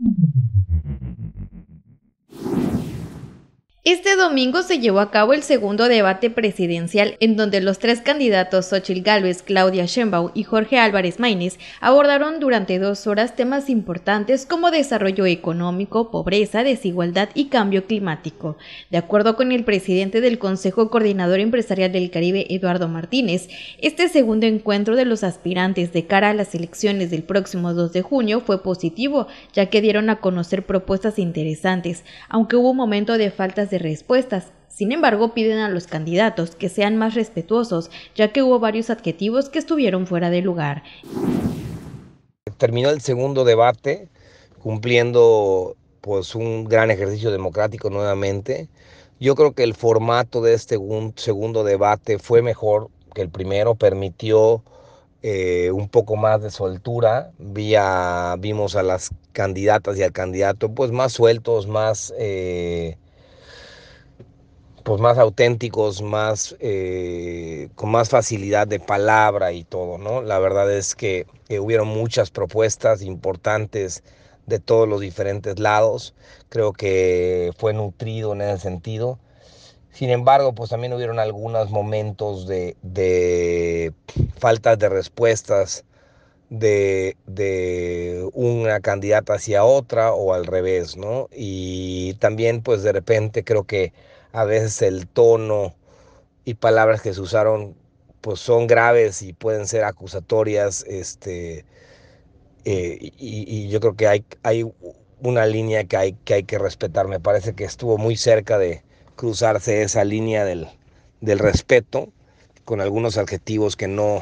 Thank mm-hmm. you Este domingo se llevó a cabo el segundo debate presidencial en donde los tres candidatos Xochitl Gálvez, Claudia Sheinbaum y Jorge Álvarez Maínez abordaron durante dos horas temas importantes como desarrollo económico, pobreza, desigualdad y cambio climático. De acuerdo con el presidente del Consejo Coordinador Empresarial del Caribe, Eduardo Martínez, este segundo encuentro de los aspirantes de cara a las elecciones del próximo 2 de junio fue positivo, ya que dieron a conocer propuestas interesantes, aunque hubo un momento de faltas de respuestas. Sin embargo, piden a los candidatos que sean más respetuosos, ya que hubo varios adjetivos que estuvieron fuera de lugar. Terminó el segundo debate cumpliendo pues un gran ejercicio democrático nuevamente. Yo creo que el formato de este segundo debate fue mejor que el primero, permitió eh, un poco más de soltura. Vía, vimos a las candidatas y al candidato pues más sueltos, más eh, pues más auténticos, más eh, con más facilidad de palabra y todo, ¿no? La verdad es que eh, hubieron muchas propuestas importantes de todos los diferentes lados. Creo que fue nutrido en ese sentido. Sin embargo, pues también hubieron algunos momentos de, de faltas de respuestas de, de, una candidata hacia otra o al revés, ¿no? Y también, pues de repente creo que a veces el tono y palabras que se usaron pues son graves y pueden ser acusatorias. Este, eh, y, yo creo que hay, hay una línea que hay, que hay que respetar. Me parece que estuvo muy cerca de cruzarse esa línea del, del respeto con algunos adjetivos que no,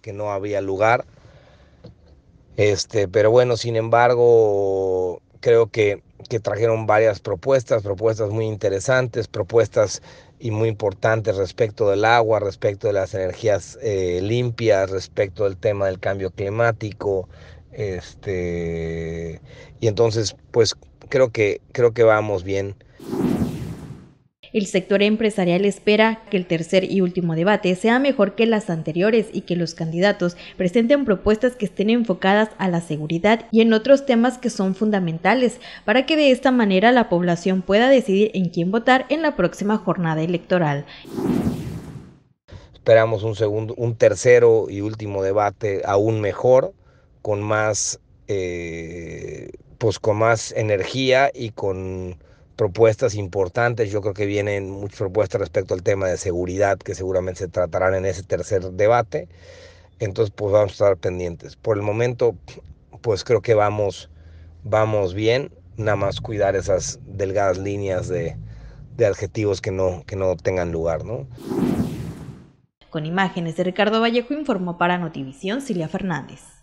que no había lugar. Este, pero bueno, sin embargo, creo que que trajeron varias propuestas, propuestas muy interesantes, propuestas y muy importantes respecto del agua, respecto de las energías eh, limpias, respecto del tema del cambio climático. Este, y entonces, pues creo que, creo que vamos bien. El sector empresarial espera que el tercer y último debate sea mejor que las anteriores y que los candidatos presenten propuestas que estén enfocadas a la seguridad y en otros temas que son fundamentales para que de esta manera la población pueda decidir en quién votar en la próxima jornada electoral. Esperamos un segundo, un tercero y último debate aún mejor, con más eh, pues, con más energía y con propuestas importantes. Yo creo que vienen muchas propuestas respecto al tema de seguridad que seguramente se tratarán en ese tercer debate. Entonces, pues vamos a estar pendientes. Por el momento, pues creo que vamos, vamos bien. Nada más cuidar esas delgadas líneas de, adjetivos que no, que no tengan lugar, Con imágenes de Ricardo Vallejo informó para Notivisión Silvia Fernández.